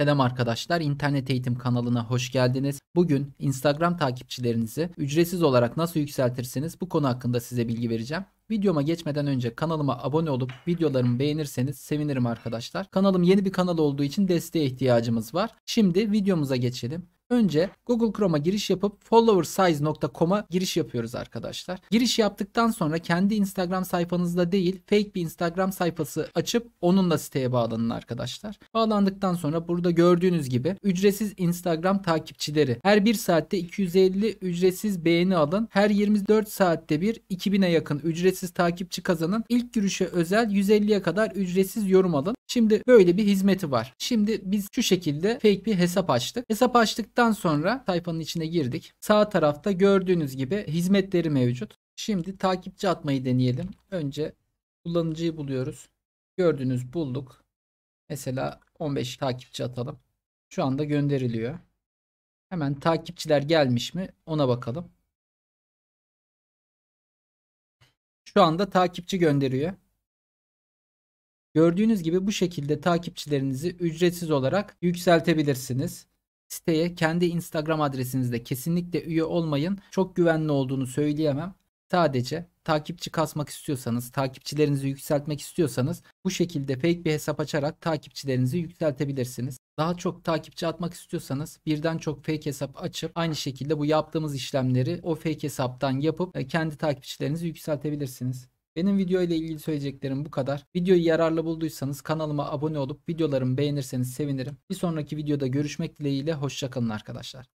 Selam arkadaşlar, İnternet Eğitim kanalına hoş geldiniz. Bugün Instagram takipçilerinizi ücretsiz olarak nasıl yükseltirsiniz bu konu hakkında size bilgi vereceğim. Videoma geçmeden önce kanalıma abone olup videolarımı beğenirseniz sevinirim arkadaşlar. Kanalım yeni bir kanal olduğu için desteğe ihtiyacımız var. Şimdi videomuza geçelim. Önce Google Chrome'a giriş yapıp followersize.com'a giriş yapıyoruz arkadaşlar. Giriş yaptıktan sonra kendi Instagram sayfanızda değil fake bir Instagram sayfası açıp onunla siteye bağlanın arkadaşlar. Bağlandıktan sonra burada gördüğünüz gibi ücretsiz Instagram takipçileri. Her 1 saatte 250 ücretsiz beğeni alın. Her 24 saatte bir 2000'e yakın ücretsiz takipçi kazanın. İlk girişe özel 150'ye kadar ücretsiz yorum alın. Şimdi böyle bir hizmeti var. Şimdi biz şu şekilde fake bir hesap açtık. Hesap açtıktan sonra sayfanın içine girdik. Sağ tarafta gördüğünüz gibi hizmetleri mevcut. Şimdi takipçi atmayı deneyelim. Önce kullanıcıyı buluyoruz. Gördüğünüz bulduk. Mesela 15 takipçi atalım. Şu anda gönderiliyor. Hemen takipçiler gelmiş mi ona bakalım. Şu anda takipçi gönderiyor. Gördüğünüz gibi bu şekilde takipçilerinizi ücretsiz olarak yükseltebilirsiniz. Siteye kendi Instagram adresinizde kesinlikle üye olmayın. Çok güvenli olduğunu söyleyemem. Sadece takipçi kasmak istiyorsanız, takipçilerinizi yükseltmek istiyorsanız bu şekilde fake bir hesap açarak takipçilerinizi yükseltebilirsiniz. Daha çok takipçi atmak istiyorsanız birden çok fake hesap açıp aynı şekilde bu yaptığımız işlemleri o fake hesaptan yapıp e, kendi takipçilerinizi yükseltebilirsiniz. Benim video ile ilgili söyleyeceklerim bu kadar. Videoyu yararlı bulduysanız kanalıma abone olup videolarımı beğenirseniz sevinirim. Bir sonraki videoda görüşmek dileğiyle hoşçakalın arkadaşlar.